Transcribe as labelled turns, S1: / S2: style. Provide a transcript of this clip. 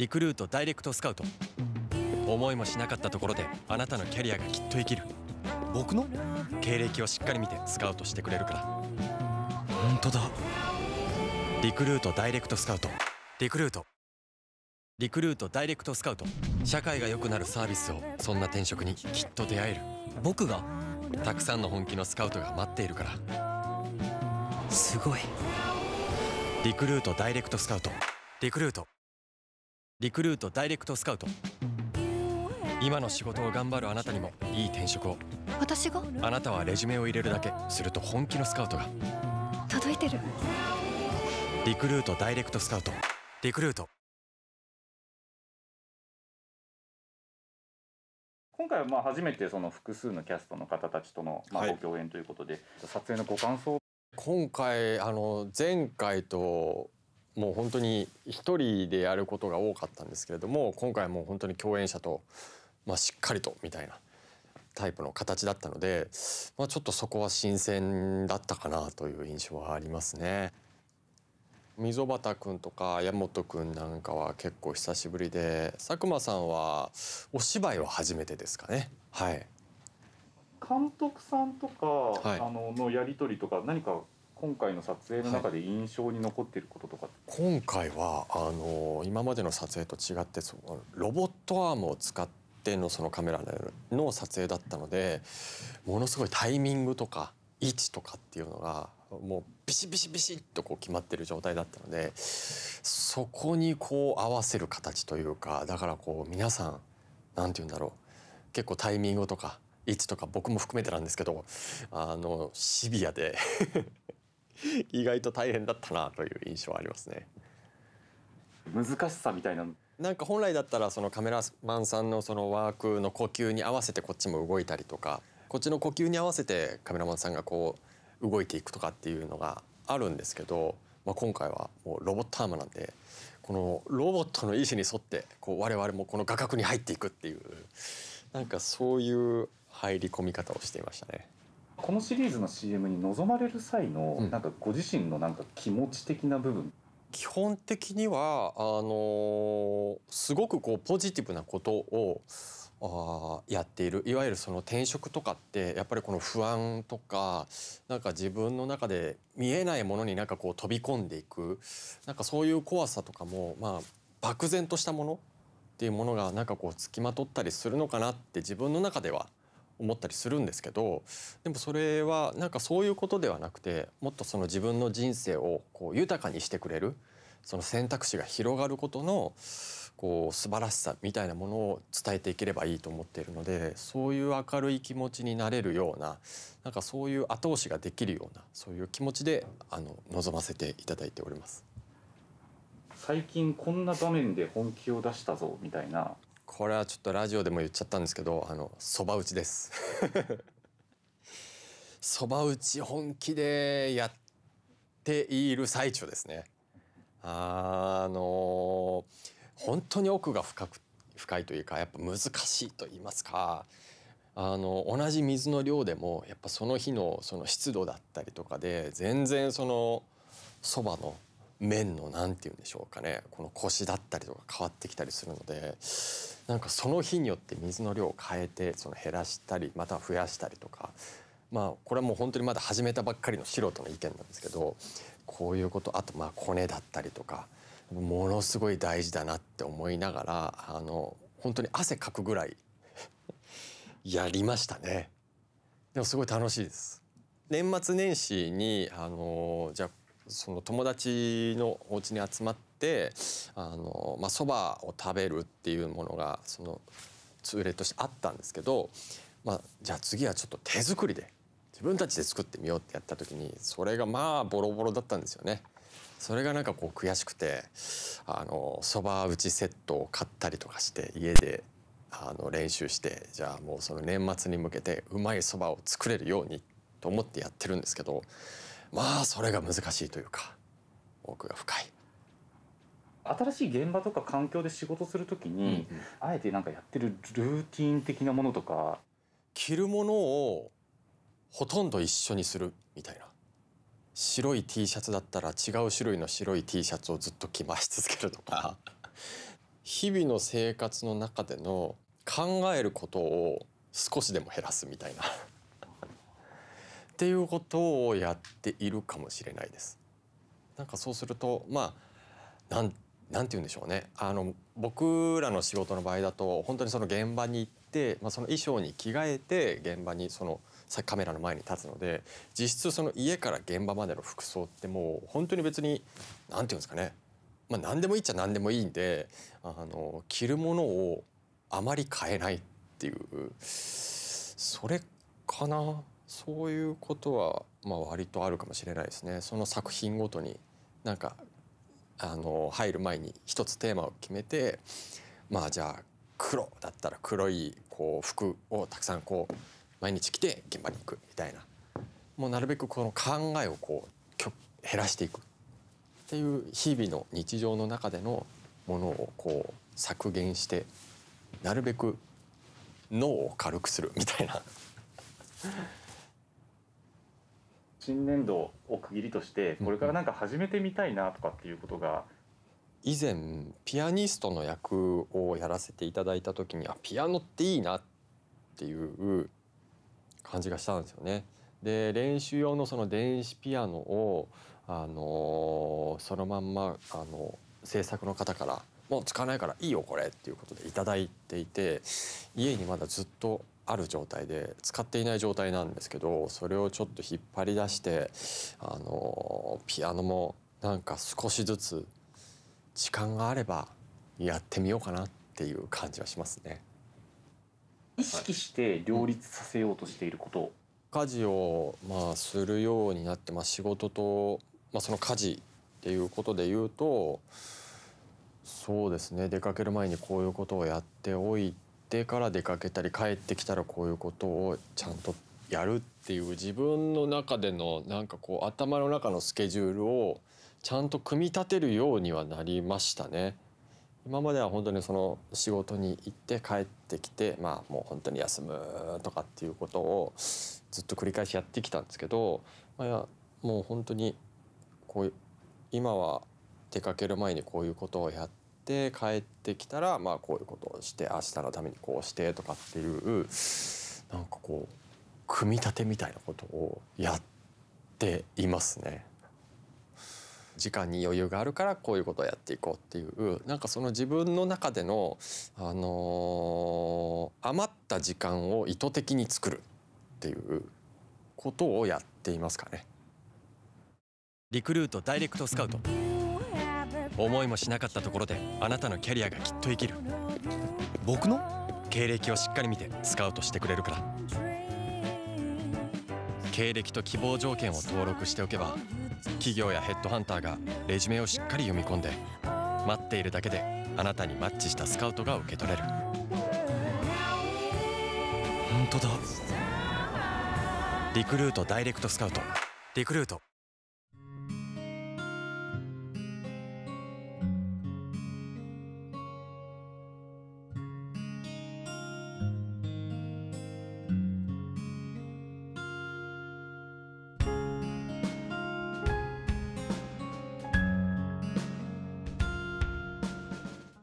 S1: リクルートダイレクトスカウト思いもしなかったところであなたのキャリアがきっと生きる僕の経歴をしっかり見てスカウトしてくれるから本当だリクルートダイレクトスカウトリクルートリクルートダイレクトスカウト社会が良くなるサービスをそんな転職にきっと出会える僕がたくさんの本気のスカウトが待っているからすごいリクルートダイレクトスカウトリクルートリクルートダイレクトスカウト今の仕事を頑張るあなたにもいい転職を私があなたはレジュメを入れるだけすると本気のスカウトが届いてるリクルートダイレクトスカウトリクルート今回はまあ初めてその複数のキャストの方たちとのまあご共演ということで、はい、撮影のご感想今回あの前回ともう本当に一人でやることが多かったんですけれども今回もう本当に共演者と、まあ、しっかりとみたいなタイプの形だったので、まあ、ちょっとそこは新鮮だったかなという印象はありますね。溝端君とか山本君なんかは結構久しぶりで佐久間さんはお芝居は初めてですかね。はい、監督さんとか、はい、あののやり取りとか何か今回の撮影の中で印象に残っていることとか、はい、今回はあの今までの撮影と違ってそのロボットアームを使ってのそのカメラの撮影だったのでものすごいタイミングとか位置とかっていうのがもうビシビシビシッとこう決まってる状態だったのでそこにこう合わせる形というかだからこう皆さん何て言うんだろう結構タイミングとか位置とか僕も含めてなんですけどあのシビアで 意外と大変だったなという印象はありますね。難しさみたいななんか本来だったらそのカメラマンさんのそのワークの呼吸に合わせてこっちも動いたりとかこっちの呼吸に合わせてカメラマンさんがこう動いていくとかっていうのがあるんですけど、まあ、今回はもうロボットアームなんでこのロボットの意思に沿ってこう我々もこの画角に入っていくっていうなんかそういう入り込み方をしていましたね。このシリーズの CM に臨まれる際の、なんかご自身のなんか気持ち的な部分基本的にはあのすごくこうポジティブなことをあやっているいわゆるその転職とかってやっぱりこの不安とかなんか自分の中で見えないものになんかこう飛び込んでいくなんかそういう怖さとかもまあ漠然としたものっていうものがなんかこうつきまとったりするのかなって自分の中では思ったりするんですけどでもそれはなんかそういうことではなくてもっとその自分の人生をこう豊かにしてくれるその選択肢が広がることのこう素晴らしさみたいなものを伝えていければいいと思っているのでそういう明るい気持ちになれるようななんかそういう後押しができるようなそういう気持ちであの望ませていただいております。最近こんな場面で本気を出したぞみたいなこれはちょっとラジオでも言っちゃったんですけどあのそば打ちです そば打ち本気でやっている最中ですねあの本当に奥が深く深いというかやっぱ難しいと言いますかあの同じ水の量でもやっぱその日のその湿度だったりとかで全然そのそばの面の何て言うんでしょうかねこの腰だったりとか変わってきたりするのでなんかその日によって水の量を変えてその減らしたりまた増やしたりとかまあこれはもう本当にまだ始めたばっかりの素人の意見なんですけどこういうことあとまあコネだったりとかものすごい大事だなって思いながらあの本当に汗かくぐらい やりましたね。でもすごい楽しいです。年末年始にあのじゃあその友達のお家に集まってあの、まあ、蕎麦を食べるっていうものがその通例としてあったんですけど、まあ、じゃあ次はちょっと手作りで自分たちで作ってみようってやった時にそれがまあボロボロだったんですよね。それがなんかこう悔しくてあのそば打ちセットを買ったりとかして家であの練習してじゃあもうその年末に向けてうまいそばを作れるようにと思ってやってるんですけどまあそれが難しいというか奥が深い。新しい現場とか環境で仕事するときに、うんあえてなんかやってるルーティン的なものとか着るものをほとんど一緒にするみたいな白い T シャツだったら違う種類の白い T シャツをずっと着回し続けるとか日々の生活の中での考えることを少しでも減らすみたいなっていうことをやっているかもしれないです。なんかそうするとまあなんなんて言うんでしょうねあの僕らの仕事の場合だと本当にその現場に行って、まあ、その衣装に着替えて現場にそのカメラの前に立つので実質その家から現場までの服装ってもう本当に別に何て言うんですかね、まあ、何でもいいっちゃ何でもいいんであの着るものをあまり変えないっていうそれかなそういうことはまあ割とあるかもしれないですね。その作品ごとになんかあの入る前に一つテーマを決めてまあじゃあ黒だったら黒いこう服をたくさんこう毎日着て現場に行くみたいなもうなるべくこの考えをこう減らしていくっていう日々の日常の中でのものをこう削減してなるべく脳を軽くするみたいな新年度を区切りとしてこれからなんか始めてみたいなとかっていうことが、以前ピアニストの役をやらせていただいた時にあピアノっていいなっていう感じがしたんですよね。で練習用のその電子ピアノを、あのー、そのまんま、あの制作の方から「もう使わないからいいよこれ」っていうことでいただいていて家にまだずっとある状態で使っていない状態なんですけどそれをちょっと引っ張り出してあのピアノもなんか少しずつ時間があればやってみようかなっていう感じはしますね。意識して両立させようとしていること、家事をまあするようになって、まあ、仕事と、まあ、その家事っていうことで言うとそうですね出かける前にこういうことをやっておいってから出かけたり帰ってきたらこういうことをちゃんとやるっていう自分の中でのなんかこう頭の中のスケジュールをちゃんと組み立てるようにはなりましたね。今までは本当にその仕事に行って帰ってきてまあもう本当に休むとかっていうことをずっと繰り返しやってきたんですけど、まあ、いやもう本当にこう今は出かける前にこういうことをやって。って帰ってきたらまあこういうことをして明日のためにこうしてとかっていうなんかこう組み立てみたいなことをやっていますね。時間に余裕があるからこういうことをやっていこうっていうなんかその自分の中での、あのー、余った時間を意図的に作るっていうことをやっていますかね。リクルートダイレクトスカウト思いもしなかったところであなたのキャリアがきっと生きる僕の経歴をしっかり見てスカウトしてくれるから経歴と希望条件を登録しておけば企業やヘッドハンターがレジュメをしっかり読み込んで待っているだけであなたにマッチしたスカウトが受け取れる本当だリクルートダイレクトスカウトリクルート